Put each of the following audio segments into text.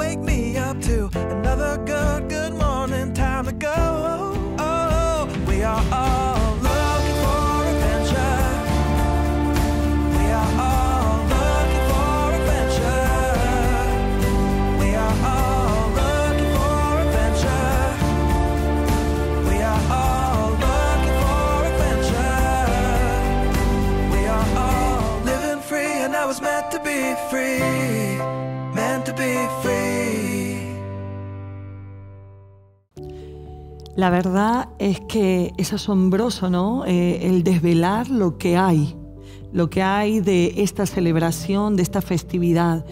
wake me up to another good, good La verdad es que es asombroso, ¿no? Eh, el desvelar lo que hay, lo que hay de esta celebración, de esta festividad.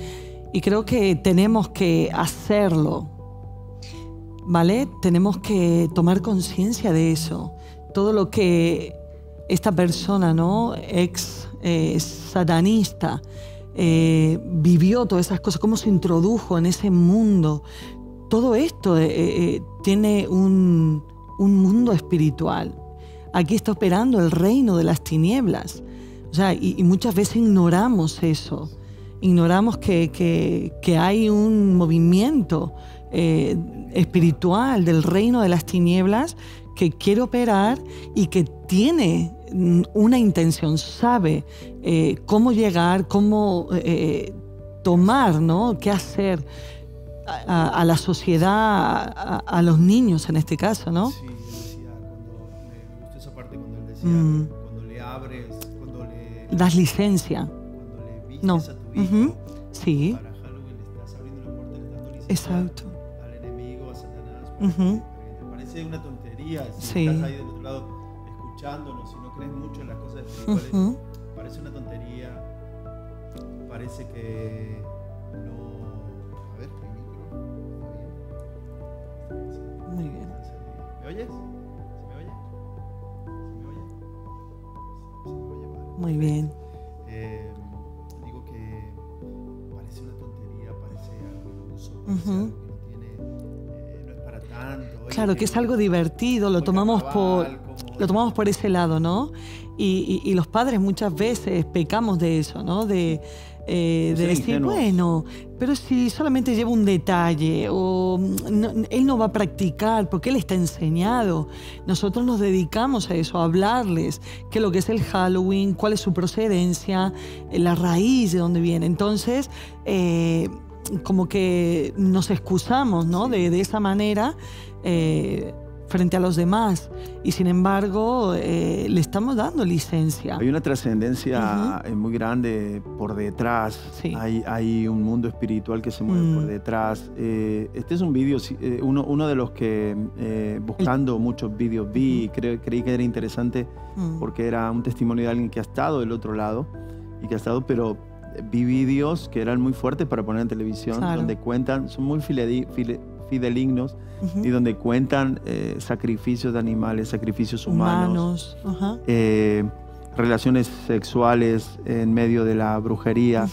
Y creo que tenemos que hacerlo, ¿vale? Tenemos que tomar conciencia de eso. Todo lo que esta persona, ¿no? Ex eh, satanista, eh, vivió todas esas cosas, cómo se introdujo en ese mundo. Todo esto, tiene un, mundo espiritual. Aquí está operando el reino de las tinieblas. O sea, y, muchas veces ignoramos eso. Ignoramos que, hay un movimiento eh, espiritual del reino de las tinieblas que quiere operar y que tiene una intención, sabe eh, cómo llegar, cómo eh, tomar, ¿no? qué hacer a, la sociedad, a, los niños en este caso, ¿no? Sí, decía, cuando, me gustó esa parte cuando él decía, mm. cuando le abres, cuando le... Das licencia. Cuando le vistes no. a tu hijo, uh -huh. Sí. Para Halloween estás abriendo la puerta, le dando licencia Exacto. al enemigo, a Satanás. Uh Te parece una tontería si sí. estás ahí del otro lado escuchándonos, y no crees mucho en las cosas espirituales, uh -huh. parece una tontería, parece que muy bien. ¿Me oyes? ¿Se me oye? ¿Se me oye? ¿Se me oye? mal? Muy bien. Eh, digo que parece una tontería, parece algo iluso, que no, tiene, eh, es para tanto. claro, que es algo divertido, lo tomamos por... Lo tomamos por ese lado, ¿no? Y, los padres muchas veces pecamos de eso, ¿no? Eh, de decir, bueno, pero si solamente lleva un detalle o mm, él no va a practicar porque él está enseñado. Nosotros nos dedicamos a eso, a hablarles qué es lo que es el Halloween, cuál es su procedencia, eh, la raíz de dónde viene. Entonces, eh, como que nos excusamos, ¿no? De, esa manera frente a los demás. Y sin embargo, eh, le estamos dando licencia. Hay una trascendencia eh, muy grande por detrás. Hay, hay, un mundo espiritual que se mueve por mm. detrás. Eh, este es un vídeo, uno, de los que buscando muchos vídeos vi, y creí que era interesante mm. porque era un testimonio de alguien que ha estado del otro lado y que ha estado, pero vi vídeos que eran muy fuertes para poner en televisión, donde cuentan, son muy file, fidelignos y donde cuentan eh, sacrificios de animales, sacrificios humanos, eh, relaciones sexuales en medio de la brujería.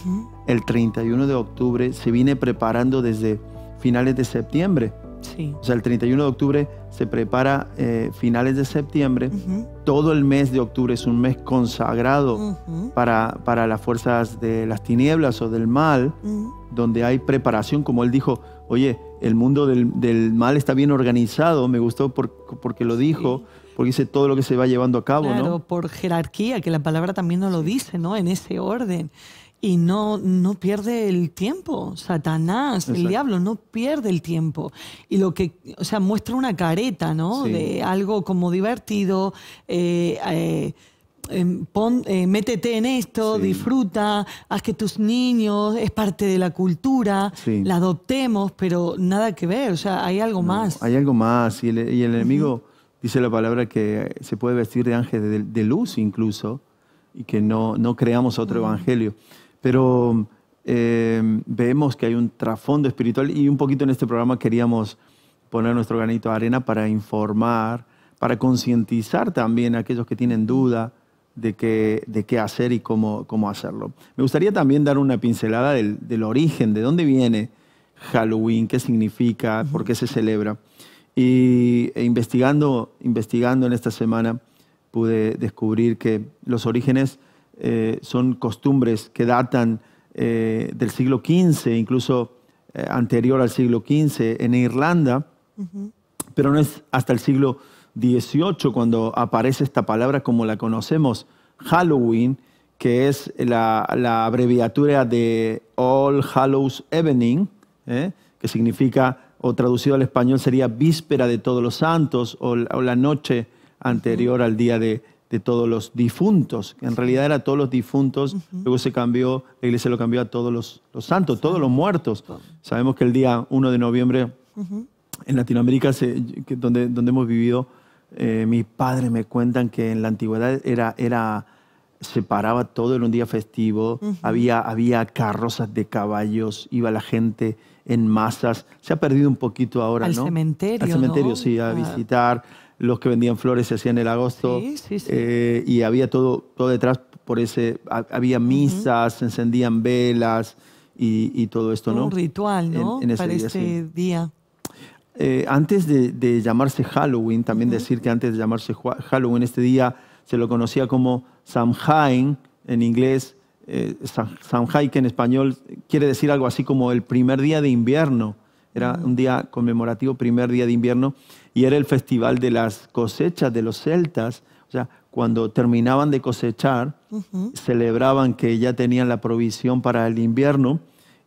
El 31 de octubre se viene preparando desde finales de septiembre. Sí. O sea, el 31 de octubre se prepara eh, finales de septiembre. Todo el mes de octubre es un mes consagrado para, para, las fuerzas de las tinieblas o del mal, donde hay preparación, como él dijo, oye, el mundo del, mal está bien organizado, me gustó porque lo dijo, porque dice todo lo que se va llevando a cabo. Claro, por jerarquía, que la palabra también nos lo dice, ¿no? En ese orden. Y no, no pierde el tiempo. Satanás, el diablo, no pierde el tiempo. Y lo que, o sea, muestra una careta, ¿no? De algo como divertido. Eh, eh Em, eh, métete en esto, disfruta, haz que tus niños, es parte de la cultura, la adoptemos, pero nada que ver, o sea, hay algo más. Hay algo más, y el, enemigo dice la palabra que se puede vestir de ángel de, luz incluso, y que no, creamos otro evangelio. Pero em, vemos que hay un trasfondo espiritual y un poquito en este programa queríamos poner nuestro granito de arena para informar, para concientizar también a aquellos que tienen duda, de qué, hacer y cómo, hacerlo. Me gustaría también dar una pincelada del, origen, de dónde viene Halloween, qué significa, por qué se celebra. Y e investigando, investigando en esta semana pude descubrir que los orígenes eh, son costumbres que datan eh, del siglo XV, incluso eh, anterior al siglo XV en Irlanda, pero no es hasta el siglo 18 cuando aparece esta palabra como la conocemos, Halloween, que es la, abreviatura de All Hallows Evening, ¿eh? que significa, o traducido al español sería víspera de todos los santos o, la noche anterior al día de, todos los difuntos, que en realidad era todos los difuntos, luego se cambió, la iglesia lo cambió a todos los, santos, todos los muertos. Sabemos que el día 1 de noviembre en Latinoamérica, donde, donde hemos vivido, eh, mis padres me cuentan que en la antigüedad era, era se paraba todo en un día festivo, había, había carrozas de caballos, iba la gente en masas. Se ha perdido un poquito ahora, Al Cementerio, Al cementerio. sí, a ah. visitar. Los que vendían flores se hacían el agosto. Eh, y había todo, todo detrás por ese. Había misas, se encendían velas y, todo esto, ¿no? Un ritual, ¿no? Para ese día. Este eh, antes de, llamarse Halloween, también decir que antes de llamarse Halloween, este día se lo conocía como Samhain en inglés. Eh, Samhain, que en español quiere decir algo así como el primer día de invierno. Era un día conmemorativo, primer día de invierno, y era el festival de las cosechas de los celtas. O sea, cuando terminaban de cosechar, celebraban que ya tenían la provisión para el invierno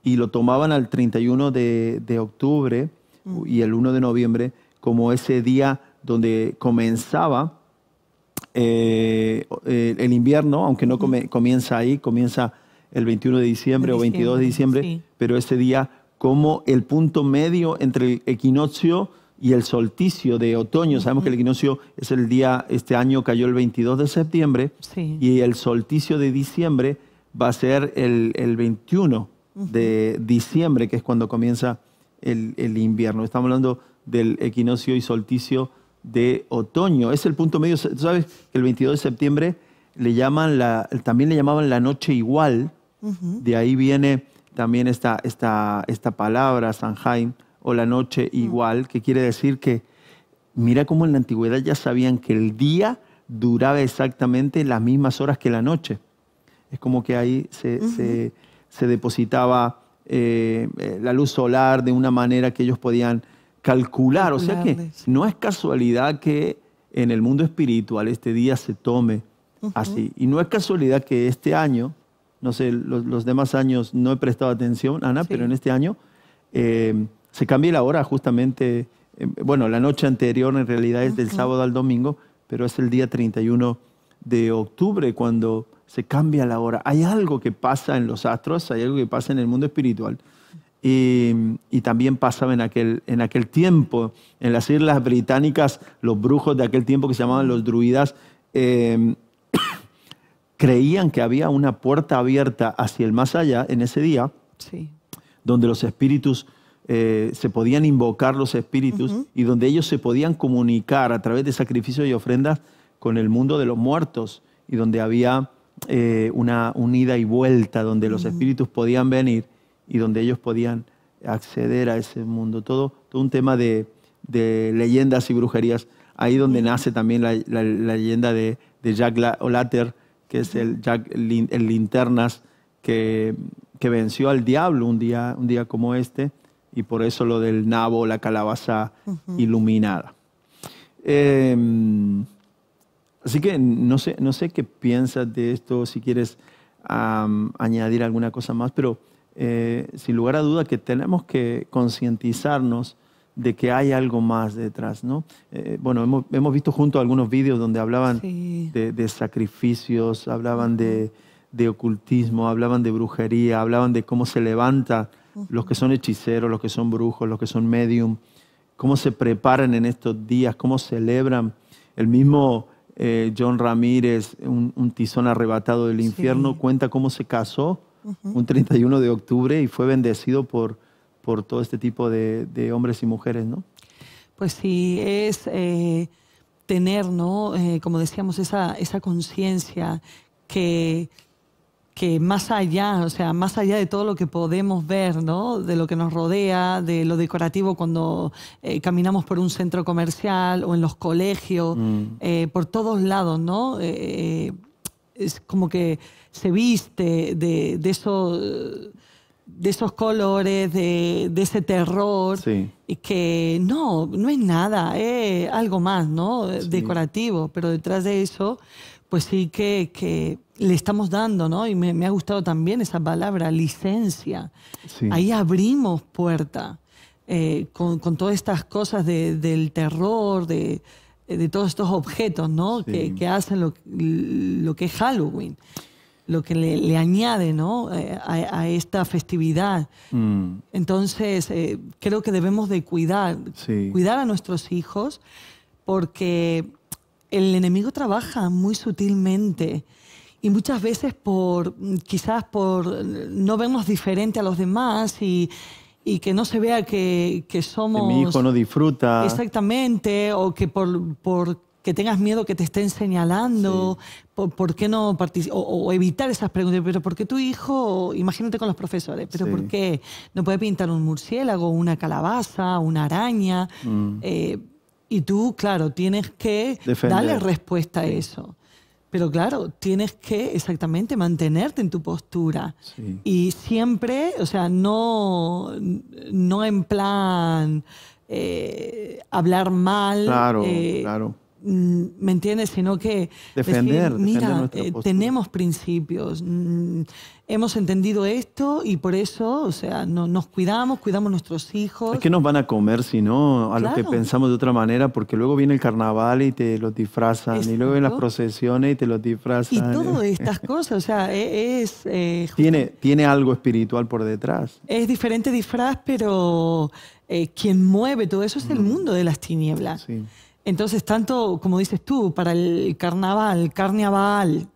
y lo tomaban al 31 de, de octubre y el 1 de noviembre como ese día donde comenzaba eh, eh, el invierno, aunque no comienza ahí, comienza el 21 de diciembre, o 22 de diciembre, pero ese día como el punto medio entre el equinoccio y el solsticio de otoño. Sabemos que el equinoccio es el día, este año cayó el 22 de septiembre y el solsticio de diciembre va a ser el, 21 de diciembre, que es cuando comienza el, invierno. Estamos hablando del equinoccio y solsticio de otoño. Es el punto medio, ¿tú sabes que el 22 de septiembre le llaman también le llamaban la noche igual, de ahí viene también esta, esta, esta palabra, Sanheim, o la noche mm. igual, que quiere decir que mira cómo en la antigüedad ya sabían que el día duraba exactamente las mismas horas que la noche. Es como que ahí se depositaba eh, eh, la luz solar de una manera que ellos podían calcular. O sea que no es casualidad que en el mundo espiritual este día se tome así. Y no es casualidad que este año, no sé, los, demás años no he prestado atención, Ana, pero en este año eh, se cambie la hora justamente, bueno, la noche anterior en realidad es del sábado al domingo, pero es el día 31 de octubre cuando se cambia la hora. Hay algo que pasa en los astros, hay algo que pasa en el mundo espiritual. Y, también pasaba en aquel, en aquel tiempo, en las Islas Británicas, los brujos de aquel tiempo que se llamaban los druidas, em, creían que había una puerta abierta hacia el más allá en ese día, donde los espíritus eh, se podían invocar los espíritus y donde ellos se podían comunicar a través de sacrificios y ofrendas con el mundo de los muertos y donde había eh, una unida y vuelta, donde los espíritus podían venir y donde ellos podían acceder a ese mundo. Todo, un tema de, leyendas y brujerías. Ahí donde nace también la, leyenda de, Jack O'Later, que es el Jack el Linternas, que, venció al diablo un día, un día como este, y por eso lo del nabo, la calabaza iluminada. Em, Así que no sé, no sé qué piensas de esto, si quieres añadir alguna cosa más, pero eh, sin lugar a duda que tenemos que concientizarnos de que hay algo más detrás, ¿no? Eh, bueno, hemos, hemos, visto juntos algunos vídeos donde hablaban de, sacrificios, hablaban de, ocultismo, hablaban de brujería, hablaban de cómo se levanta los que son hechiceros, los que son brujos, los que son medium, cómo se preparan en estos días, cómo celebran el mismo eh, John Ramírez, un, tizón arrebatado del infierno, cuenta cómo se casó un 31 de octubre y fue bendecido por, por todo este tipo de, hombres y mujeres, ¿no? Pues sí, es eh, tener, ¿no? Eh, como decíamos, esa, esa conciencia que que más allá, o sea, más allá de todo lo que podemos ver, ¿no? De lo que nos rodea, de lo decorativo cuando eh, caminamos por un centro comercial o en los colegios, mm. eh, por todos lados, ¿no? Eh, es como que se viste de, esos colores, de, ese terror, y que no, no es nada, es algo más, ¿no? Decorativo, pero detrás de eso pues sí que, le estamos dando, ¿no? Y me, ha gustado también esa palabra, licencia. Ahí abrimos puerta eh, con, todas estas cosas del terror, de, todos estos objetos, ¿no? Que, hacen lo, que es Halloween, lo que le, añade, ¿no? Eh, a, esta festividad. Mm. Entonces, eh, creo que debemos de cuidar, cuidar a nuestros hijos, porque el enemigo trabaja muy sutilmente y muchas veces por quizás por no vernos diferente a los demás y, que no se vea que, somos... mi hijo no disfruta. Exactamente, o que por, que tengas miedo que te estén señalando, por, qué no o, evitar esas preguntas, pero ¿por qué tu hijo, imagínate con los profesores, pero ¿por qué no puede pintar un murciélago, una calabaza, una araña? Mm. Eh, y tú, claro, tienes que darle respuesta a eso. Pero claro, tienes que exactamente mantenerte en tu postura. Y siempre, o sea, no, no en plan eh, hablar mal. Claro, eh, claro Mm, ¿me entiendes? Sino que defender, mira, eh, tenemos principios, mm, hemos entendido esto y por eso, o sea, no, nos cuidamos, cuidamos nuestros hijos. Es que nos van a comer, si no, a lo los que pensamos de otra manera, porque luego viene el carnaval y te los disfrazan, y luego vienen las procesiones y te los disfrazan. Y todas estas cosas, o sea, e-, es... Eh, tiene, tiene algo espiritual por detrás. Es diferente disfraz, pero eh, quien mueve todo eso es el mm. mundo de las tinieblas. Sí. Entonces, tanto como dices tú, para el carnaval, carnaval,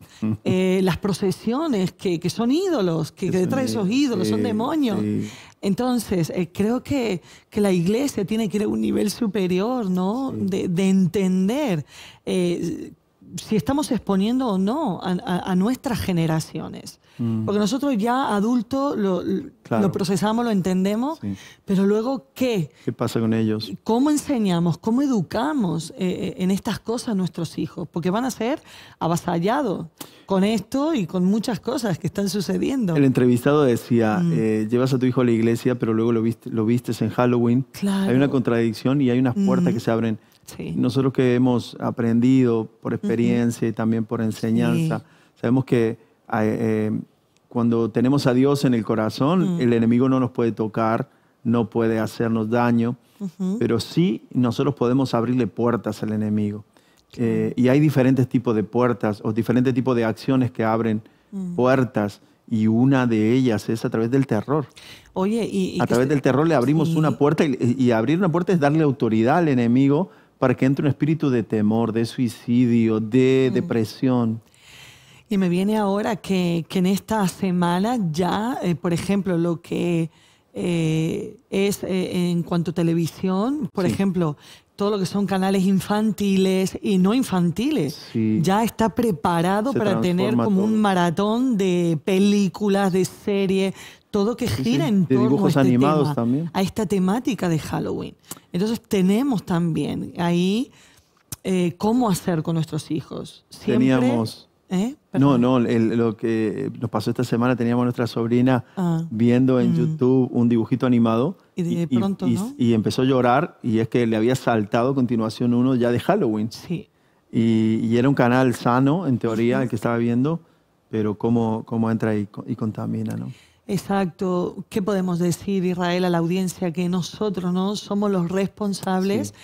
eh, las procesiones que, son ídolos, que, detrás de esos ídolos son demonios. Entonces, eh, creo que, la iglesia tiene que ir a un nivel superior, ¿no? De, entender eh, si estamos exponiendo o no a nuestras generaciones. Mm. Porque nosotros ya adultos lo, procesamos, lo entendemos, pero luego ¿qué? ¿Qué pasa con ellos? ¿Cómo enseñamos, cómo educamos eh, eh, en estas cosas a nuestros hijos? Porque van a ser avasallados con esto y con muchas cosas que están sucediendo. El entrevistado decía, mm. eh, llevas a tu hijo a la iglesia, pero luego lo, lo vistes en Halloween. Hay una contradicción y hay unas puertas mm. que se abren. Nosotros que hemos aprendido por experiencia y también por enseñanza, sabemos que eh, cuando tenemos a Dios en el corazón, mm. el enemigo no nos puede tocar, no puede hacernos daño, pero sí nosotros podemos abrirle puertas al enemigo. Eh, y hay diferentes tipos de puertas o diferentes tipos de acciones que abren mm. puertas y una de ellas es a través del terror. Oye, y... a través del terror le abrimos una puerta y, abrir una puerta es darle autoridad al enemigo para que entre un espíritu de temor, de suicidio, de mm. depresión. Y me viene ahora que, en esta semana ya, eh, por ejemplo, lo que eh, es eh, en cuanto a televisión, por ejemplo, todo lo que son canales infantiles y no infantiles, ya está preparado para tener como un maratón de películas, de series, todo que gira en torno a este a esta temática de Halloween. Entonces tenemos también ahí cómo hacer con nuestros hijos. Teníamos ¿Eh? No, no, lo que nos pasó esta semana, teníamos a nuestra sobrina ah. viendo en mm. YouTube un dibujito animado. Y, empezó a llorar y es que le había saltado a continuación uno ya de Halloween. Sí. Y, era un canal sano, en teoría, el que estaba viendo, pero cómo, cómo entra y, contamina, ¿no? Exacto. ¿Qué podemos decir, Israel, a la audiencia? Que nosotros no somos los responsables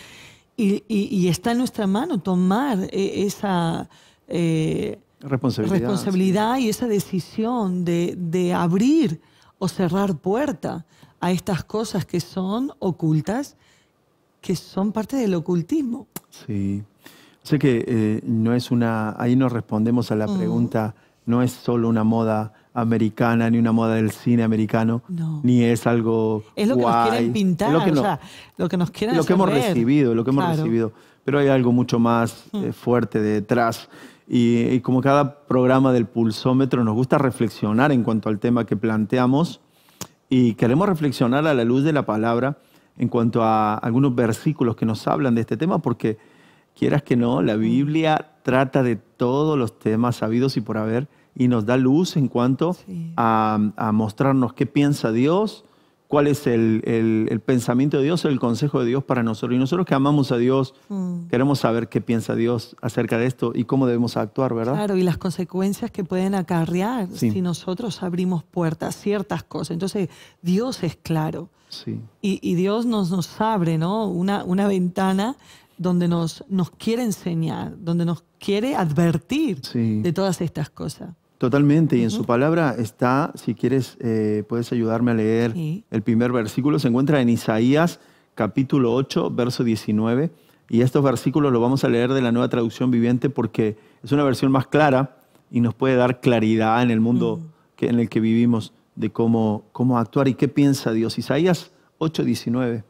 y, está en nuestra mano tomar eh, esa... Eh, responsabilidad, y esa decisión de, abrir o cerrar puerta a estas cosas que son ocultas, que son parte del ocultismo. Sí. Sé que eh, no es una. Ahí nos respondemos a la mm. pregunta, no es solo una moda americana, ni una moda del cine americano, ni es algo. Es lo que nos quieren pintar, lo que, nos, lo que quieren Lo hemos recibido, lo que hemos recibido. Pero hay algo mucho más mm. eh, fuerte detrás. Y, como cada programa del pulsómetro nos gusta reflexionar en cuanto al tema que planteamos y queremos reflexionar a la luz de la palabra en cuanto a algunos versículos que nos hablan de este tema, porque quieras que no, la Biblia trata de todos los temas sabidos y por haber y nos da luz en cuanto a mostrarnos qué piensa Dios, cuál es el, el, pensamiento de Dios, el consejo de Dios para nosotros. Y nosotros que amamos a Dios, mm. queremos saber qué piensa Dios acerca de esto y cómo debemos actuar, ¿verdad? Claro, y las consecuencias que pueden acarrear si nosotros abrimos puertas, ciertas cosas. Entonces, Dios es claro. Sí. Y, Dios nos, nos abre ¿no? una, una ventana donde nos, nos quiere enseñar, donde nos quiere advertir de todas estas cosas. Totalmente, y en su palabra está, si quieres, eh, puedes ayudarme a leer el primer versículo, se encuentra en Isaías capítulo 8, verso 19, y estos versículos los vamos a leer de la nueva traducción viviente porque es una versión más clara y nos puede dar claridad en el mundo en el que vivimos de cómo, cómo actuar y qué piensa Dios. Isaías 8, 19.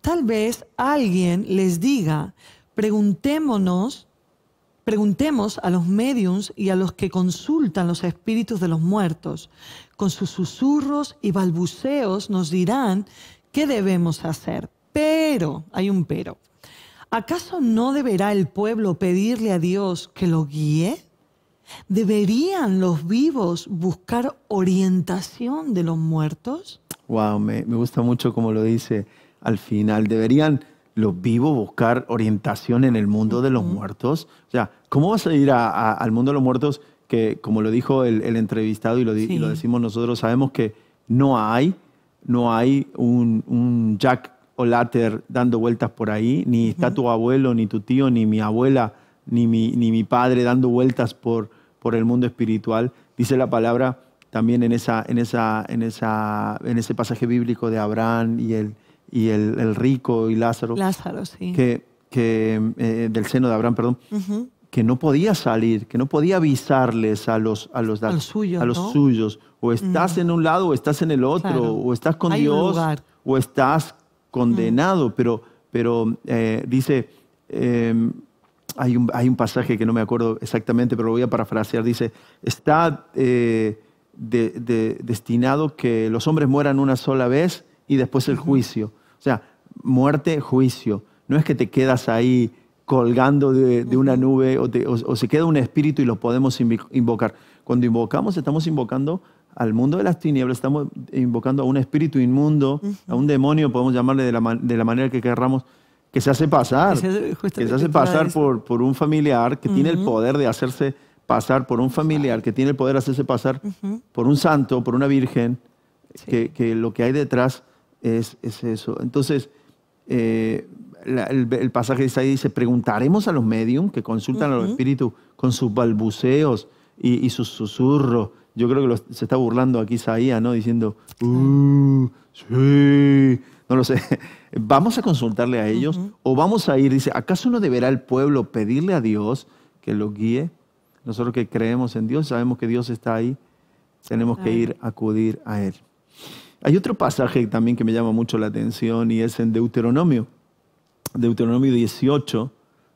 Tal vez alguien les diga, preguntémonos Preguntemos a los mediums y a los que consultan los espíritus de los muertos. Con sus susurros y balbuceos nos dirán qué debemos hacer. Pero, hay un pero. ¿Acaso no deberá el pueblo pedirle a Dios que lo guíe? ¿Deberían los vivos buscar orientación de los muertos? Wow, me, gusta mucho como lo dice al final. ¿Deberían los vivos buscar orientación en el mundo de los muertos? O sea, ¿Cómo vas a ir al mundo de los muertos que, como lo dijo el, entrevistado y lo, decimos nosotros, sabemos que no hay, no hay un, Jack Jack Latter dando vueltas por ahí, ni está tu abuelo, ni tu tío, ni mi abuela, ni mi, padre dando vueltas por, el mundo espiritual. Dice la palabra también en, esa, en, esa, en, esa, en ese pasaje bíblico de Abraham y el, rico y Lázaro. Lázaro, sí. Que, eh, del seno de Abraham, perdón que no podía salir, que no podía avisarles a los, a los, a los, suyos, O mm. estás en un lado o estás en el otro, o estás con Dios o estás condenado. Mm. Pero, pero eh, dice... Em, hay un, hay un, pasaje que no me acuerdo exactamente, pero lo voy a parafrasear. Dice, está eh, destinado que los hombres mueran una sola vez y después el juicio. O sea, muerte, juicio. No es que te quedas ahí colgando de, una nube o, se queda un espíritu y lo podemos invocar. Cuando invocamos, estamos invocando al mundo de las tinieblas, estamos invocando a un espíritu inmundo, a un demonio, podemos llamarle de la, manera que querramos, que se hace pasar, que se hace pasar por, por, un familiar que tiene el poder de hacerse pasar por un familiar, que tiene el poder de hacerse pasar por un santo, por una virgen, que, lo que hay detrás es, es eso. Entonces, eh, el, pasaje de Isaías dice, preguntaremos a los medium que consultan a los espíritus con sus balbuceos y, sus susurros. Yo creo que se está burlando aquí Isaías, ¿no? Diciendo, uh, sí, no lo sé. ¿Vamos a consultarle a ellos o vamos a ir? Dice, ¿acaso no deberá el pueblo pedirle a Dios que lo guíe? Nosotros que creemos en Dios, sabemos que Dios está ahí, tenemos que ir a acudir a Él. Hay otro pasaje también que me llama mucho la atención y es en Deuteronomio Deuteronomio 18,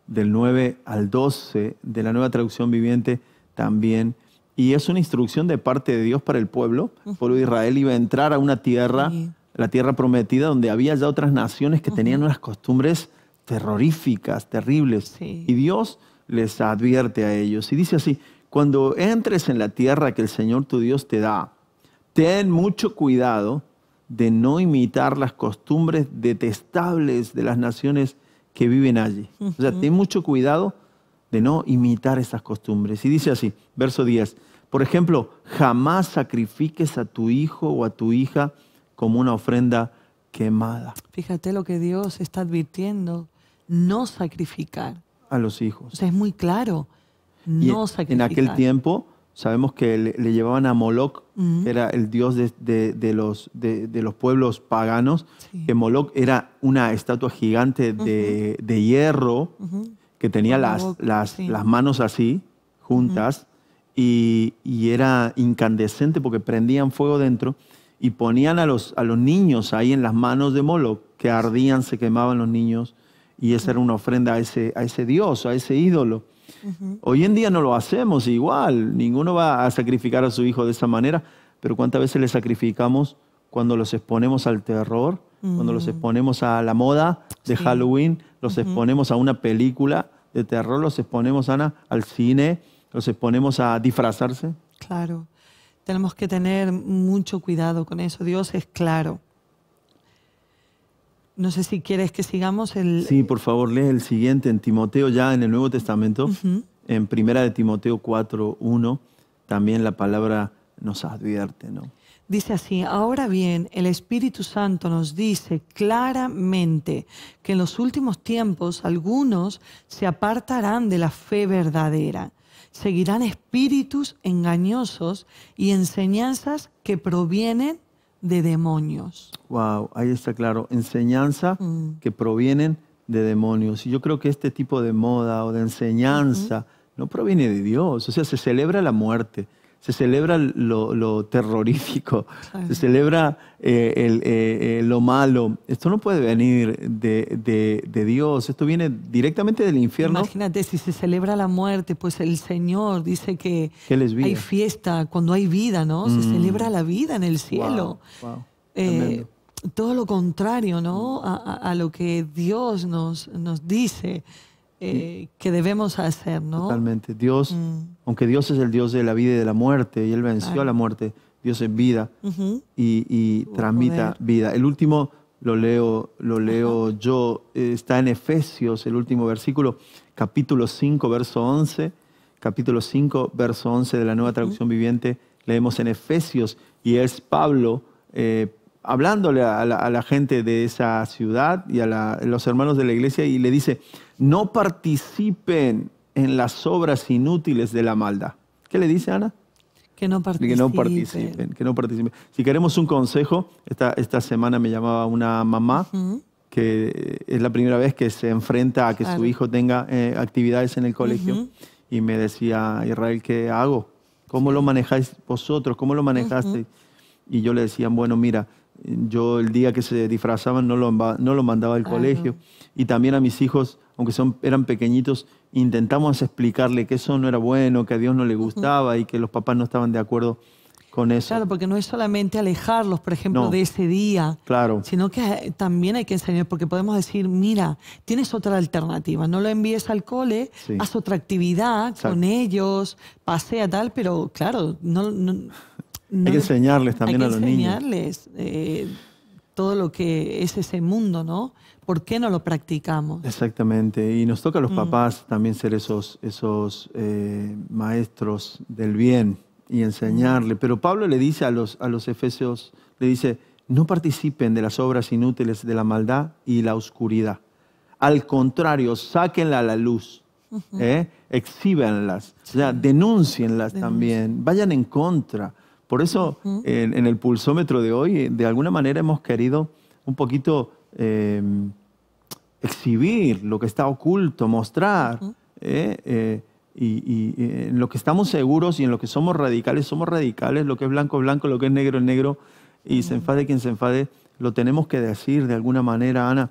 del 9 al 12, de la nueva traducción viviente también. Y es una instrucción de parte de Dios para el pueblo. El pueblo de Israel iba a entrar a una tierra, la tierra prometida, donde había ya otras naciones que tenían unas costumbres terroríficas, terribles. Y Dios les advierte a ellos. Y dice así, cuando entres en la tierra que el Señor tu Dios te da, ten mucho cuidado de no imitar las costumbres detestables de las naciones que viven allí. O sea, ten mucho cuidado de no imitar esas costumbres. Y dice así, verso 10, por ejemplo, jamás sacrifiques a tu hijo o a tu hija como una ofrenda quemada. Fíjate lo que Dios está advirtiendo, no sacrificar. A los hijos. O sea, es muy claro, no sacrificar. En aquel tiempo Sabemos que le, llevaban a Moloch, era el dios de, los, pueblos paganos, que Moloch era una estatua gigante de, hierro que tenía las, manos así, juntas, y, era incandescente porque prendían fuego dentro y ponían a los, niños ahí en las manos de Moloch, que ardían, se quemaban los niños, y esa era una ofrenda a ese dios, a ese ídolo. Hoy en día no lo hacemos igual, ninguno va a sacrificar a su hijo de esa manera, pero ¿cuántas veces le sacrificamos cuando los exponemos al terror, cuando los mm. exponemos a la moda de Halloween, los exponemos a una película de terror, los exponemos, Ana, al cine, los exponemos a disfrazarse? Claro, tenemos que tener mucho cuidado con eso, Dios es claro. No sé si quieres que sigamos el... Sí, por favor, lee el siguiente en Timoteo, ya en el Nuevo Testamento, en Primera de Timoteo 4, 1, también la palabra nos advierte, ¿no? Dice así, ahora bien, el Espíritu Santo nos dice claramente que en los últimos tiempos algunos se apartarán de la fe verdadera, seguirán espíritus engañosos y enseñanzas que provienen de demonios. Wow, ahí está claro. Enseñanza mm. que provienen de demonios. Y yo creo que este tipo de moda o de enseñanza no proviene de Dios. O sea, se celebra la muerte se celebra lo, terrorífico, se celebra eh, eh, eh, lo malo. Esto no puede venir de, Dios, esto viene directamente del infierno. Imagínate, si se celebra la muerte, pues el Señor dice que, hay fiesta cuando hay vida, ¿no? Se mm. celebra la vida en el cielo. todo lo contrario, ¿no? A, lo que Dios nos, nos dice. que debemos hacer, ¿no? Totalmente. Dios mm aunque Dios es el Dios de la vida y de la muerte, y Él venció a la muerte, Dios es vida y, transmite transmita vida. El último lo leo, lo leo yo, eh, está en Efesios, el último versículo, capítulo 5, verso 11, capítulo 5, verso 11 de la nueva traducción viviente, leemos en Efesios, y es Pablo eh, hablándole a la, gente de esa ciudad y a los hermanos de la iglesia, y le dice, no participen en las obras inútiles de la maldad. ¿Qué le dice Ana? Que no participen. Que no participen, Si queremos un consejo, esta, semana me llamaba una mamá que es la primera vez que se enfrenta a que su hijo tenga eh, actividades en el colegio y me decía, Israel, ¿qué hago? ¿Cómo lo manejáis vosotros? ¿Cómo lo manejaste? Y yo le decía, bueno, mira, yo el día que se disfrazaban no lo, no lo mandaba al colegio. Y también a mis hijos, aunque son, eran pequeñitos, intentamos explicarle que eso no era bueno, que a Dios no le gustaba y que los papás no estaban de acuerdo con eso. Claro, porque no es solamente alejarlos, por ejemplo, de ese día, claro. sino que eh, también hay que enseñar, porque podemos decir, mira, tienes otra alternativa, no lo envíes al cole, haz otra actividad con ellos, pasea tal, pero claro, no, no hay que enseñarles también a los niños. Hay que enseñarles eh, todo lo que es ese mundo, ¿no? ¿Por qué no lo practicamos? Exactamente. Y nos toca a los mm. papás también ser esos, esos eh, maestros del bien y enseñarle. Mm. Pero Pablo le dice a los, a los efesios, le dice, no participen de las obras inútiles de la maldad y la oscuridad. Al contrario, sáquenla a la luz, ¿eh? o sea, denúncienlas también, vayan en contra. Por eso en, el pulsómetro de hoy, eh, de alguna manera hemos querido un poquito em, exhibir lo que está oculto, mostrar. Eh, eh, y, en lo que estamos seguros y en lo que somos radicales, somos radicales, lo que es blanco, es blanco, lo que es negro, es negro, y se enfade quien se enfade, lo tenemos que decir de alguna manera, Ana,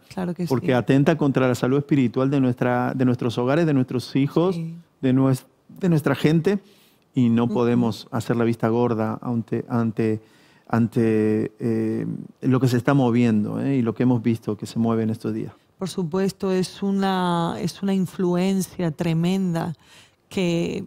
porque atenta contra la salud espiritual de, nuestra, de nuestros hogares, de nuestros hijos, de, nuestra gente, y no podemos hacer la vista gorda ante, ante, ante eh, lo que se está moviendo eh, y lo que hemos visto que se mueve en estos días. Por supuesto, es una, es una influencia tremenda que,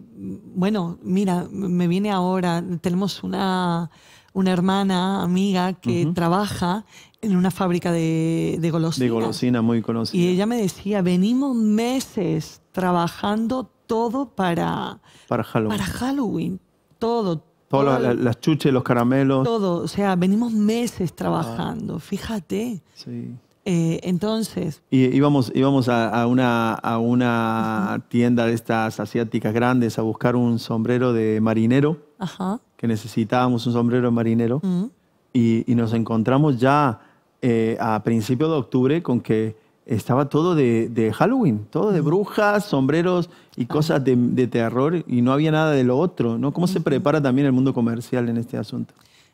bueno, mira, me viene ahora, tenemos una, una hermana, amiga, que trabaja en una fábrica de, de golosina De golosina muy conocida. Y ella me decía, venimos meses trabajando todo para, para Halloween. Todo. Todas las, chuches, los caramelos. Todo. O sea, venimos meses trabajando, ah. fíjate. Sí. Eh, entonces. Y íbamos, íbamos a, una, a una tienda de estas asiáticas grandes a buscar un sombrero de marinero. Ajá. Que necesitábamos un sombrero de marinero. Mm. y, nos encontramos ya eh, a principios de octubre con que estaba todo de, Halloween, todo de brujas, sombreros y cosas de, terror y no había nada de lo otro, ¿no? ¿Cómo se prepara también el mundo comercial en este asunto?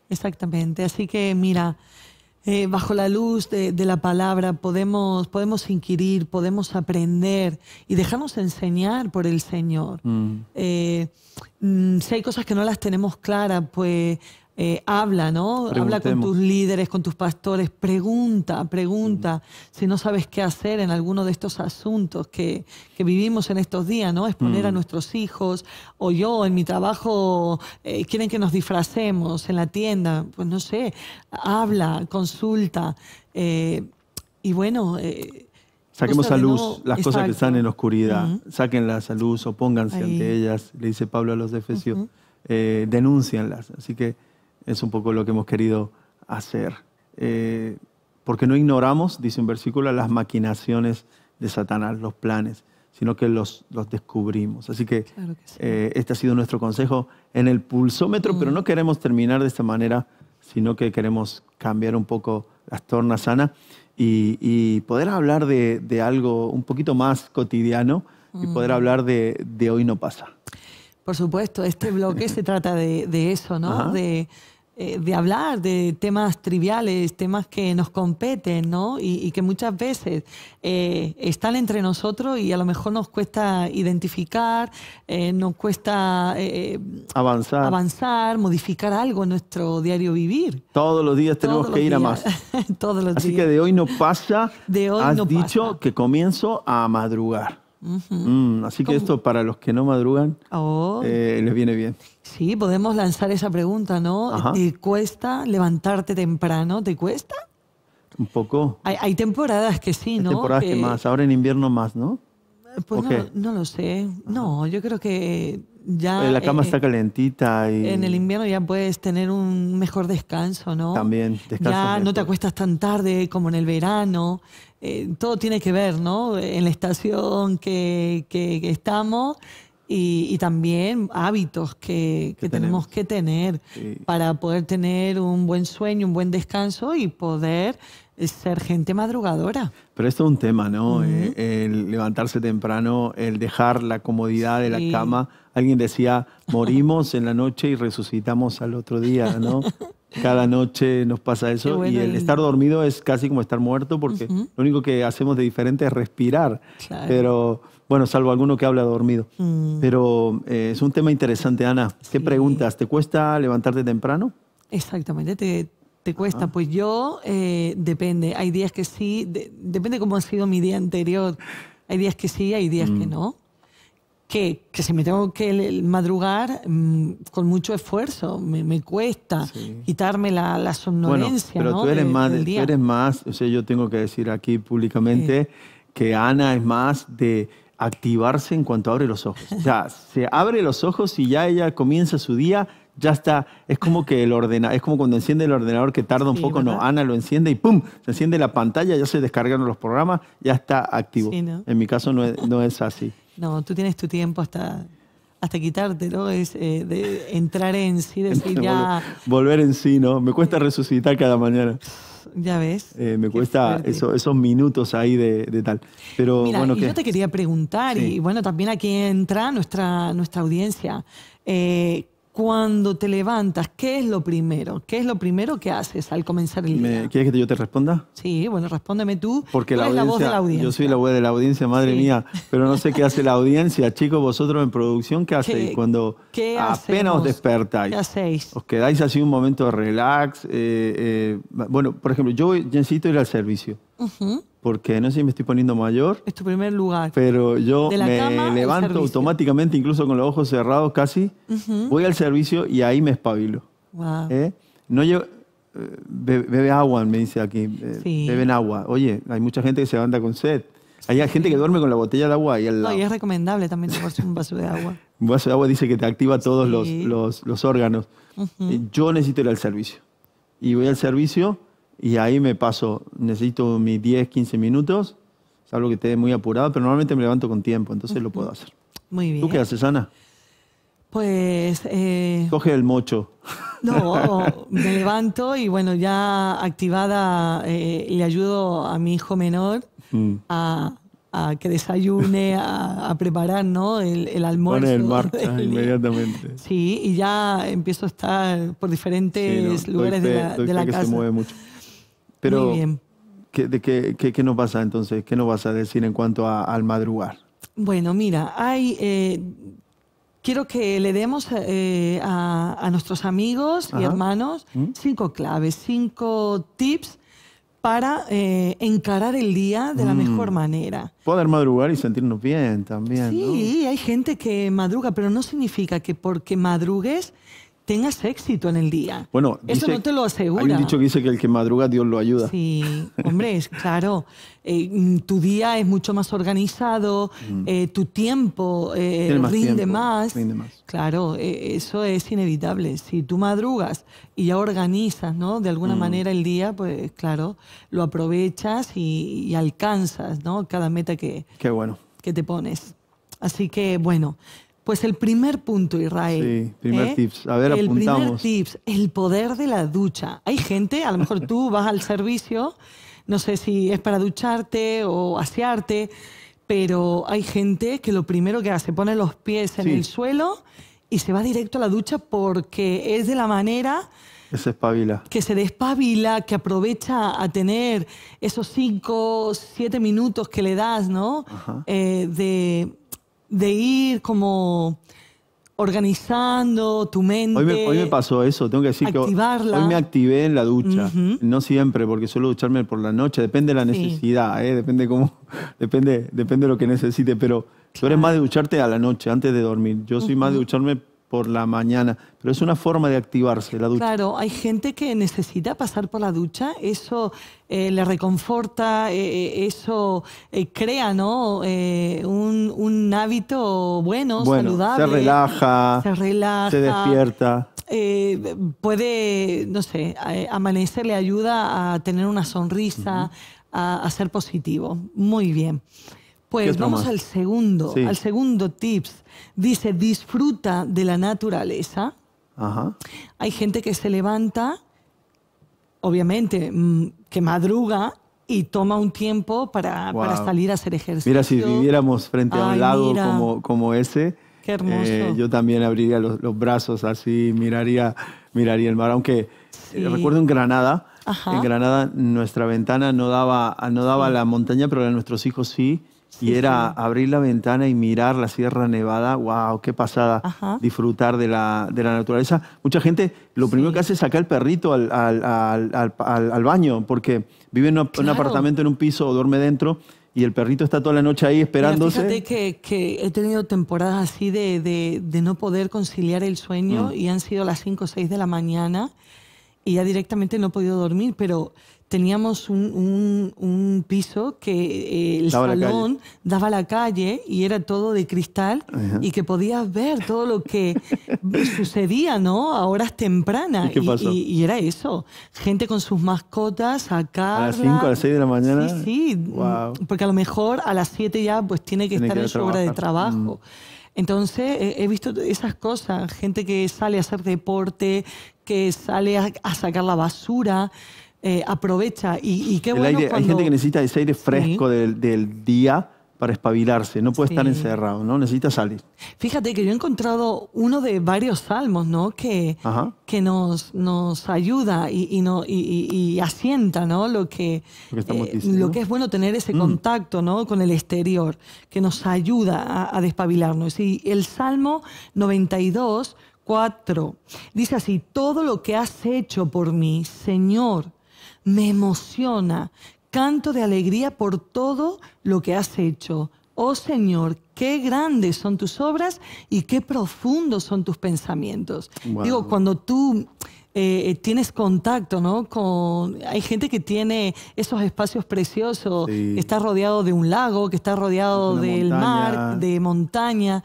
Exactamente, así que mira, eh, bajo la luz de, la palabra podemos, podemos inquirir, podemos aprender y dejarnos enseñar por el Señor. Mm. Eh, mm, si hay cosas que no las tenemos claras, pues eh, habla, ¿no? Habla con tus líderes, con tus pastores, pregunta, pregunta. Si no sabes qué hacer en alguno de estos asuntos que, vivimos en estos días, ¿no? Exponer a mm. nuestros hijos o yo en mi trabajo eh, quieren que nos disfracemos en la tienda, pues no sé, habla, consulta. Eh, y bueno... Saquemos a luz las cosas que están en la oscuridad, saquenlas a luz, o pónganse ante ellas, le dice Pablo a los de Efesios, Así que es un poco lo que hemos querido hacer. Eh, porque no ignoramos, dice un versículo, las maquinaciones de Satanás, los planes, sino que los, los descubrimos. Así que, eh, este ha sido nuestro consejo en el pulsómetro, pero mm. no queremos terminar de esta manera, sino que queremos cambiar un poco las tornas sana y, y, poder hablar de, de, algo un poquito más cotidiano y poder mm. hablar de, de, hoy no pasa. Por supuesto, este bloque se trata de, de eso, ¿no? De eh, de hablar de temas triviales, temas que nos competen, ¿no? Y, que muchas veces eh, están entre nosotros y a lo mejor nos cuesta identificar, eh, nos cuesta avanzar. avanzar, modificar algo en nuestro diario vivir. Todos los días tenemos que ir a más. Todos los Así que de hoy no pasa. De hoy Has dicho que comienzo a madrugar. Mm, así que esto para los que no madrugan oh. eh, les viene bien. Sí, podemos lanzar esa pregunta, ¿no? ¿Te cuesta levantarte temprano? ¿Te cuesta? Un poco. Hay, temporadas que sí, hay temporadas que... más, ahora en invierno más, ¿no? Eh, pues no, no, lo sé. No, yo creo que ya... Eh, la cama está calentita y... En el invierno ya puedes tener un mejor descanso, ¿no? También, descanso. Ya no te acuestas tan tarde como en el verano. Eh, todo tiene que ver, ¿no? En la estación que estamos y, también hábitos que, tenemos? que tener para poder tener un buen sueño, un buen descanso y poder eh, ser gente madrugadora. Pero esto es un tema, ¿no? Eh, el levantarse temprano, el dejar la comodidad de la cama. Alguien decía, morimos en la noche y resucitamos al otro día, ¿no? Cada noche nos pasa eso y el estar dormido es casi como estar muerto porque lo único que hacemos de diferente es respirar. Pero bueno, salvo alguno que habla dormido. Mm. Pero eh, es un tema interesante, Ana. ¿Qué preguntas? ¿Te cuesta levantarte temprano? Exactamente, te, cuesta. Ah. Pues yo, eh, depende. Hay días que sí, depende cómo ha sido mi día anterior. Hay días que sí, hay días que mm. no. Que, que, si me tengo que madrugar mm, con mucho esfuerzo, me, cuesta quitarme la, la, somnolencia. Bueno, pero tú, eres más, tú eres más, o sea, yo tengo que decir aquí públicamente que Ana es más de activarse en cuanto abre los ojos. O sea, se abre los ojos y ya ella comienza su día, ya está. Es como que el ordena, es como cuando enciende el ordenador que tarda un poco, no, Ana lo enciende y ¡pum! Se enciende la pantalla, ya se descargaron los programas, ya está activo. En mi caso no es, no es así. No, tú tienes tu tiempo hasta hasta quitártelo, es eh, de entrar en sí, decir ya. Volver en sí, ¿no? Me cuesta resucitar cada mañana ya ves. Eh, me cuesta esos minutos ahí de, tal. Pero bueno, yo te quería preguntar, y bueno, también aquí entra nuestra, nuestra audiencia. Eh, cuando te levantas, ¿qué es lo primero? ¿Qué es lo primero que haces al comenzar el día? ¿Quieres que yo te responda? Sí, bueno, respóndeme tú. Porque la, voz de la audiencia. Yo soy la voz de la audiencia, madre mía. Pero no sé qué hace la audiencia. Chicos, vosotros en producción, ¿qué hacéis cuando apenas os despertáis? ¿Qué hacéis? ¿Os quedáis así un momento de relax? Eh, eh, bueno, por ejemplo, yo necesito ir al servicio. Porque no sé si me estoy poniendo mayor. Es tu primer lugar. Pero yo me levanto automáticamente, incluso con los ojos cerrados casi. Voy al servicio y ahí me espabilo. Wow. ¿Eh? No eh, bebe, agua, me dice aquí. Eh, beben agua. Oye, hay mucha gente que se levanta con sed. Hay gente que duerme con la botella de agua y al lado. y es recomendable también tomarse un vaso de agua. un vaso de agua dice que te activa todos los, los, los, órganos. Yo necesito ir al servicio. Y voy al servicio y ahí me paso, necesito mis 10, 15 minutos, es algo que esté muy apurado, pero normalmente me levanto con tiempo, entonces lo puedo hacer. Muy bien. ¿Tú qué haces, Ana? Pues... Eh... Coge el mocho. No, me levanto y bueno, ya activada y eh, le ayudo a mi hijo menor mm. a, que desayune, a, preparar el, el almuerzo. Pone en marcha ah, inmediatamente. Sí, y ya empiezo a estar por diferentes lugares de la, casa. Se mueve mucho. Pero, ¿qué, de qué, qué, qué, nos vas a entonces? ¿Qué nos vas a decir en cuanto al madrugar? Bueno, mira, hay eh, quiero que le demos eh, a, a, nuestros amigos y hermanos ¿Mm? cinco claves, cinco tips para eh, encarar el día de la mm. mejor manera. Poder madrugar y sentirnos bien también. Sí, hay gente que madruga, pero no significa que porque madrugues tengas éxito en el día. Bueno, eso no te lo asegura. Hay un dicho que dice que el que madruga Dios lo ayuda. Sí, hombre, es claro. Eh, mm, tu día es mucho más organizado, mm. eh, tu tiempo eh, rinde, más. Claro, eso es inevitable. Si tú madrugas y ya organizas, ¿no? De alguna mm. manera el día, pues claro, lo aprovechas y, alcanzas, ¿no? Cada meta que, Qué bueno. que te pones. Así que bueno. Pues el primer punto, Israel. Sí, primer ¿eh? tips. A ver, el apuntamos. El primer tips, el poder de la ducha. Hay gente, a lo mejor tú vas al servicio, no sé si es para ducharte o asearte, pero hay gente que lo primero que hace, se pone los pies en el suelo y se va directo a la ducha porque es de la manera... Que se espabila. Que se despabila, que aprovecha a tener esos cinco, siete minutos que le das, ¿no? Eh, de de ir como organizando tu mente. Hoy me, pasó eso, tengo que decir que hoy me activé en la ducha. No siempre, porque suelo ducharme por la noche, depende de la necesidad, ¿eh? depende cómo, depende, depende de lo que necesite, pero claro. tú eres más de ducharte a la noche, antes de dormir. Yo soy más de ducharme por la mañana, pero es una forma de activarse la ducha. Claro, hay gente que necesita pasar por la ducha, eso eh, le reconforta, eh, eh, eso crea ¿no? Un, hábito bueno, bueno, saludable. Se relaja, se se despierta. puede, no sé, amanecer le ayuda a tener una sonrisa, a, a ser positivo. Muy bien. Pues vamos al segundo, al segundo tips. Dice, disfruta de la naturaleza. Hay gente que se levanta, obviamente, mm, que madruga y toma un tiempo para, salir a hacer ejercicio. Mira, si viviéramos frente a un lado lago como, ese, eh, yo también abriría los, brazos así, miraría, miraría el mar. Aunque eh, recuerdo en Granada, en Granada nuestra ventana no daba, no daba la montaña, pero a nuestros hijos sí y era abrir la ventana y mirar la Sierra Nevada. ¡Wow! ¡Qué pasada! Disfrutar de la, naturaleza. Mucha gente lo primero que hace es sacar el perrito al, baño, porque vive en un apartamento en un piso o duerme dentro y el perrito está toda la noche ahí esperándose. Yo fíjate que, que, he tenido temporadas así de, de, de no poder conciliar el sueño mm. y han sido las 5 o 6 de la mañana y ya directamente no he podido dormir, pero teníamos un, piso que eh, el salón daba daba la calle y era todo de cristal y que podías ver todo lo que sucedía, ¿no? A horas tempranas. ¿Y, Y, era eso. Gente con sus mascotas acá. A las 5, a las 6 de la mañana. Sí, sí. Porque a lo mejor a las 7 ya pues tiene que estar en su hora de trabajo. Mm. Entonces he visto esas cosas, gente que sale a hacer deporte, que sale a sacar la basura. Eh, aprovecha. Y, qué bueno Hay gente que necesita ese aire fresco del, día para espabilarse, no puede estar encerrado, ¿no? Necesita salir. Fíjate que yo he encontrado uno de varios salmos, ¿no? Que, que nos, nos ayuda y, no, y, asienta, Lo que, lo eh, que, es bueno tener ese mm. contacto, ¿no? Con el exterior, que nos ayuda a, a despabilarnos. Y el Salmo 92, 4, dice así, todo lo que has hecho por mí, Señor, me emociona, canto de alegría por todo lo que has hecho. Oh Señor, qué grandes son tus obras y qué profundos son tus pensamientos. Digo, cuando tú eh, eh, tienes contacto, ¿no? Con, hay gente que tiene esos espacios preciosos, está rodeado de un lago, que está rodeado del mar, de montaña.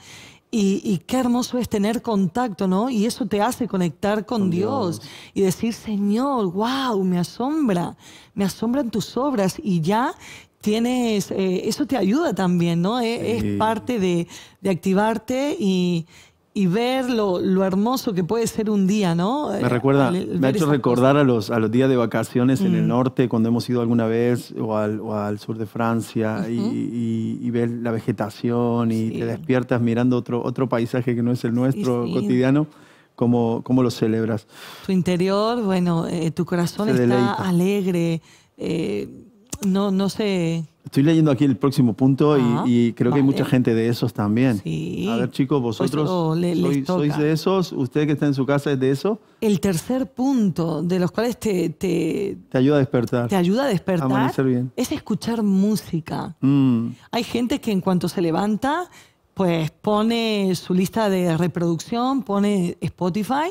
Y, qué hermoso es tener contacto, ¿no? Y eso te hace conectar con, Dios. y decir, Señor, wow, me asombra, me asombran tus obras y ya tienes, eh, eso te ayuda también, ¿no? E, es, parte de activarte y, y ver lo, hermoso que puede ser un día, ¿no? Me eh, recuerda, me ha hecho recordar a los, a los días de vacaciones en el mm. norte, cuando hemos ido alguna vez, o al, o al sur de Francia, y, y, la vegetación y te despiertas mirando otro, otro paisaje que no es el nuestro cotidiano. ¿Cómo, lo celebras? Tu interior, bueno, eh, tu corazón está alegre. Eh, no, no sé. Estoy leyendo aquí el próximo punto y, creo que hay mucha gente de esos también. A ver, chicos, pues vosotros sois, de esos, usted que está en su casa es de eso. El tercer punto de los cuales te, te, ayuda a despertar. Te ayuda a despertar. Es escuchar música. Mm. Hay gente que en cuanto se levanta, pues pone su lista de reproducción, pone Spotify,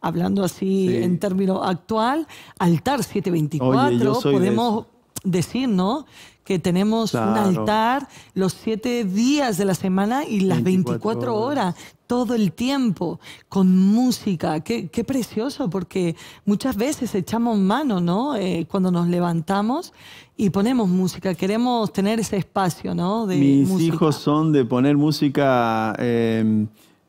hablando así en término actual, Altar 724, podemos decir, ¿no? Que tenemos un altar los siete días de la semana y las 24, horas. todo el tiempo, con música. Qué, precioso, porque muchas veces echamos mano, ¿no? Eh, cuando nos levantamos y ponemos música. Queremos tener ese espacio, ¿no? De Mis hijos son de poner música. Em,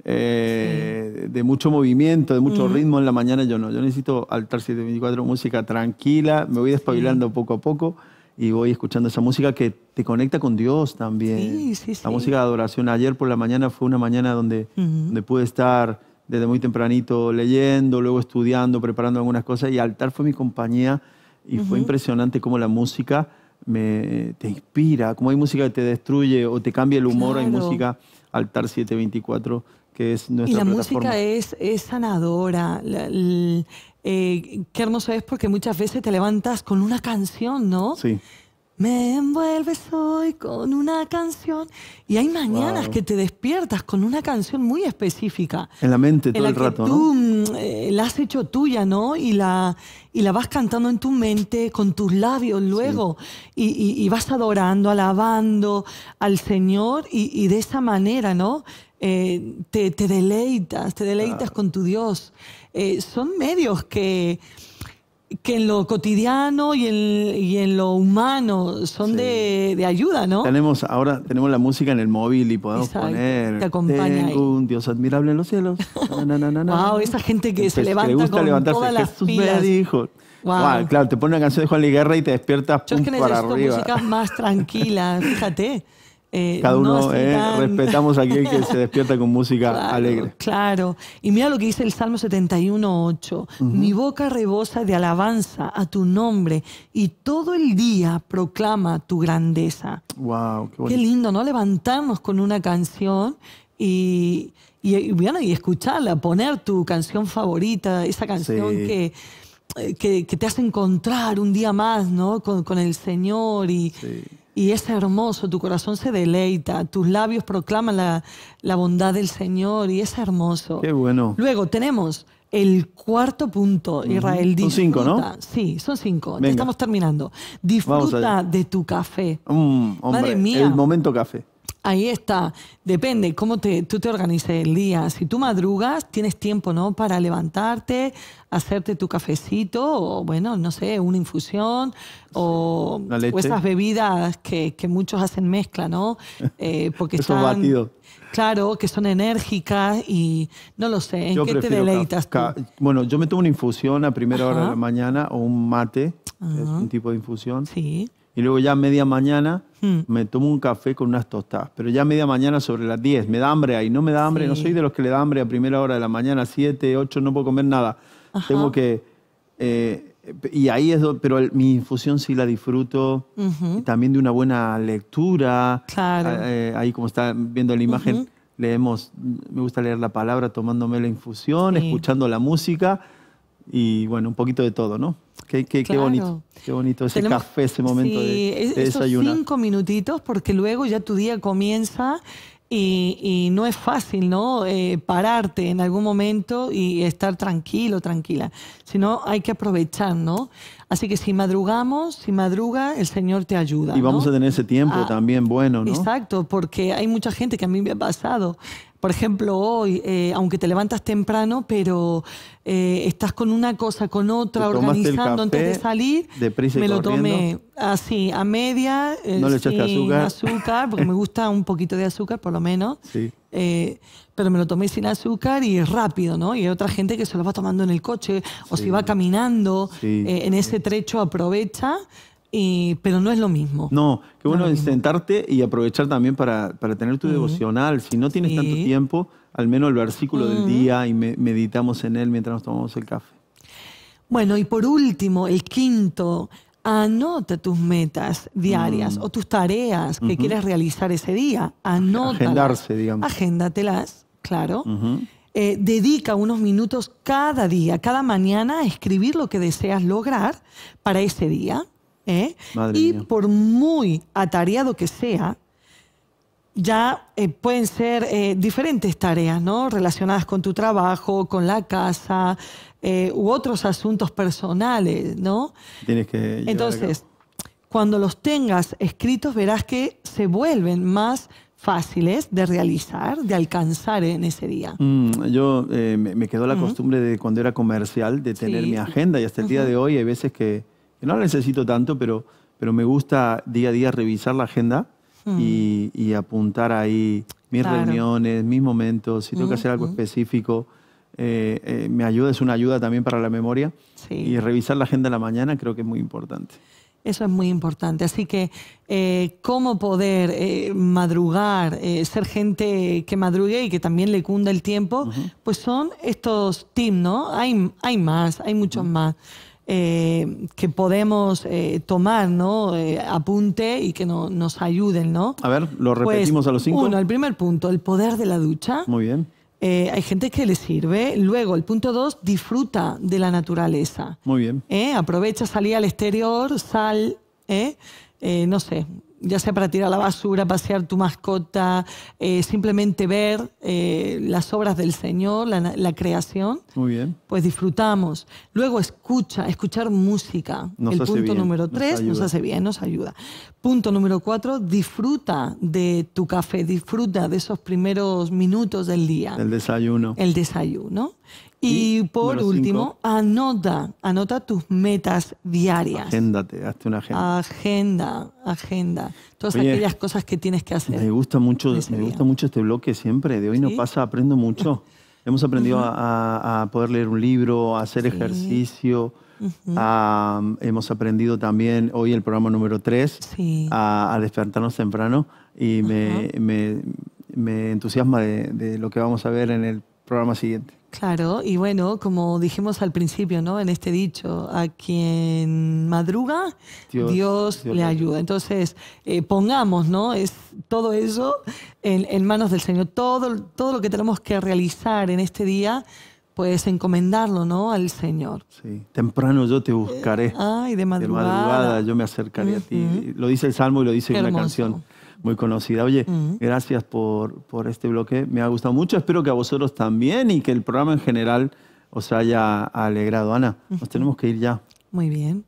eh, de mucho movimiento, de mucho ritmo en la mañana. Yo no, yo necesito altar 724, música tranquila, me voy despabilando poco a poco y voy escuchando esa música que te conecta con Dios también. Sí, la música de adoración. Ayer por la mañana fue una mañana donde, pude estar desde muy tempranito leyendo, luego estudiando, preparando algunas cosas y altar fue mi compañía y fue impresionante cómo la música me, te inspira, como hay música que te destruye o te cambia el humor, hay música Altar 724 que es nuestra y la música es, es sanadora. Eh, qué hermoso es porque muchas veces te levantas con una canción, ¿no? Sí. Me envuelves hoy con una canción. Y hay mañanas que te despiertas con una canción muy específica. En la mente todo la el rato, tú, ¿no? Mm, eh, la has hecho tuya, ¿no? Y la, y la vas cantando en tu mente, con tus labios luego. Y, y, vas adorando, alabando al Señor y, y de esa manera, ¿no? Eh, te, deleitas, te deleitas con tu Dios. Eh, son medios que, que en lo cotidiano y en, y en lo humano son de, de, ayuda, ¿no? Tenemos ahora tenemos la música en el móvil y podemos poner te acompaña un Dios admirable en los cielos. wow, esa gente que, se levanta que gusta con todas las dijo. Wow. claro, te pone una canción de Juan Liguerra y te despiertas Yo es que necesito para más tranquilas, fíjate. Eh, Cada uno eh, respetamos a aquel que se despierta con música alegre. Claro. Y mira lo que dice el Salmo 71.8. 8. Mi boca rebosa de alabanza a tu nombre y todo el día proclama tu grandeza. Wow, qué, lindo, ¿no? Levantarnos con una canción y, y, escucharla, poner tu canción favorita, esa canción eh, que... Que, te hace encontrar un día más, ¿no? Con, el Señor y, y es hermoso, tu corazón se deleita, tus labios proclaman la, bondad del Señor y es hermoso. Qué bueno. Luego tenemos el cuarto punto, Israel. son cinco, ¿no? Sí, son cinco. estamos terminando. Disfruta de tu café. Mm, hombre, Madre El momento café. Ahí está, depende cómo te, tú te organices el día. Si tú madrugas, tienes tiempo, ¿no? Para levantarte, hacerte tu cafecito, o bueno, no sé, una infusión, o, esas bebidas que, muchos hacen mezcla, ¿no? Eh, porque están, Claro, que son enérgicas y no lo sé, ¿en qué te deleitas Bueno, yo me tomo una infusión a primera hora de la mañana o un mate, un tipo de infusión. Sí y luego ya media mañana hmm. me tomo un café con unas tostadas. Pero ya media mañana sobre las 10, me da hambre ahí, no me da hambre, no soy de los que le da hambre a primera hora de la mañana, 7, 8, no puedo comer nada. Tengo que... Eh, y ahí es pero mi infusión sí la disfruto, y también de una buena lectura, ah, eh, ahí como está viendo la imagen, leemos, me gusta leer la palabra tomándome la infusión, escuchando la música y bueno, un poquito de todo, ¿no? Qué, qué, qué bonito, qué bonito ese café, ese momento de, de Sí, cinco minutitos porque luego ya tu día comienza y, y no es fácil, ¿no? Eh, pararte en algún momento y estar tranquilo, tranquila, sino hay que aprovechar, ¿no? Así que si madrugamos, si madruga, el Señor te ayuda. Y vamos a tener ese tiempo ah, también bueno, ¿no? Exacto, porque hay mucha gente que a mí me ha pasado por ejemplo, hoy, eh, aunque te levantas temprano, pero eh, estás con una cosa, con otra, organizando antes de salir, me lo tomé así, a media, eh, sin azúcar. porque me gusta un poquito de azúcar por lo menos, sí. pero me lo tomé sin azúcar y es rápido, ¿no? Y hay otra gente que se lo va tomando en el coche o si va caminando en ese trecho aprovecha pero no es lo mismo. No, qué bueno sentarte y aprovechar también para, tener tu devocional. Si no tienes tanto tiempo, al menos el versículo del día y meditamos en él mientras nos tomamos el café. Bueno, y por último, el quinto, anota tus metas diarias mm. o tus tareas que quieres realizar ese día. Anótalas. Agendarse, digamos. Agéndatelas, claro. Eh, dedica unos minutos cada día, cada mañana a escribir lo que deseas lograr para ese día. ¿eh? y por muy atareado que sea, ya eh, pueden ser eh, diferentes tareas, ¿no? Relacionadas con tu trabajo, con la casa u otros asuntos personales, ¿no? que. Entonces, cuando los tengas escritos, verás que se vuelven más fáciles de realizar, de alcanzar en ese día. Mm, yo me, me, quedó la costumbre de cuando era comercial de tener mi agenda y hasta el día de hoy hay veces que no la necesito tanto, pero, pero me gusta día a día revisar la agenda y, mm. apuntar ahí mis reuniones, mis momentos, si tengo que hacer mm, algo mm. específico. Eh, eh, me ayuda, es una ayuda también para la memoria. Y revisar la agenda en la mañana creo que es muy importante. Eso es muy importante. Así que, eh, ¿cómo poder madrugar, ser gente que madrugue y que también le cunda el tiempo? Pues son estos tips, ¿no? Hay, hay más, hay muchos más. Eh, que podemos eh, tomar, ¿no? Eh, apunte y que nos ayuden, ¿no? A ver, lo pues, repetimos a los cinco. Uno, el primer punto, el poder de la ducha. Muy bien. hay gente que le sirve. Luego, el punto dos, disfruta de la naturaleza. Muy bien. Aprovecha salir al exterior, sal, no sé, ya sea para tirar la basura, pasear tu mascota, eh, simplemente ver eh, las obras del Señor, la, creación. Muy bien. Pues disfrutamos. Luego escucha, escuchar música. el punto número tres nos, nos, hace bien, nos ayuda. Punto número cuatro, disfruta de tu café, disfruta de esos primeros minutos del día. El desayuno. El desayuno. Y, por último, anota, anota tus metas diarias. Agéndate, hazte una agenda. Agenda, agenda. Todas aquellas cosas que tienes que hacer. Me gusta mucho, me gusta mucho este bloque siempre, de hoy no pasa, aprendo mucho. Hemos aprendido a, poder leer un libro, a hacer ejercicio. hemos aprendido también hoy el programa número 3 a, despertarnos temprano y me, entusiasma de, lo que vamos a ver en el programa siguiente. Claro, y bueno, como dijimos al principio, ¿no? En este dicho, a quien madruga, Dios, le ayuda. Entonces, eh, pongamos, ¿no? Es todo eso en, manos del Señor. Todo, todo lo que tenemos que realizar en este día, pues encomendarlo, ¿no? Al Señor. Sí, temprano yo te buscaré. Eh, ay, de madrugada. De madrugada yo me acercaré a ti. Lo dice el Salmo y lo dice en la canción muy conocida. Oye, gracias por, por este bloque, me ha gustado mucho, espero que a vosotros también y que el programa en general os haya alegrado. Ana, nos tenemos que ir ya. Muy bien,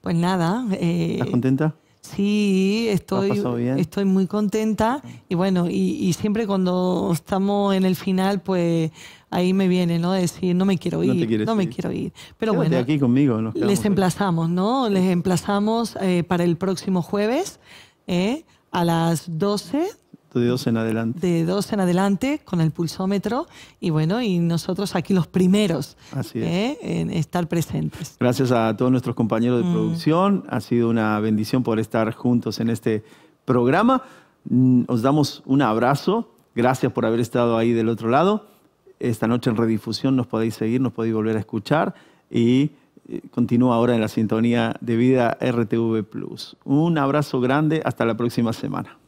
pues nada. Eh, ¿Estás contenta? Sí, estoy, estoy muy contenta y bueno, y, siempre cuando estamos en el final, pues ahí me viene, ¿no? Decir, no me quiero ir, no, me quiero ir. Pero bueno, aquí conmigo, les emplazamos, ¿no? Les emplazamos eh, para el próximo jueves. ¿eh? a las 12. De 12 en adelante. De 12 en adelante con el pulsómetro y bueno, y nosotros aquí los primeros ¿eh? en estar presentes. Gracias a todos nuestros compañeros de mm. producción. Ha sido una bendición por estar juntos en este programa. Mm, os damos un abrazo. Gracias por haber estado ahí del otro lado. Esta noche en redifusión nos podéis seguir, nos podéis volver a escuchar y eh, continúa ahora en la sintonía de vida RTV Plus. Un abrazo grande, hasta la próxima semana.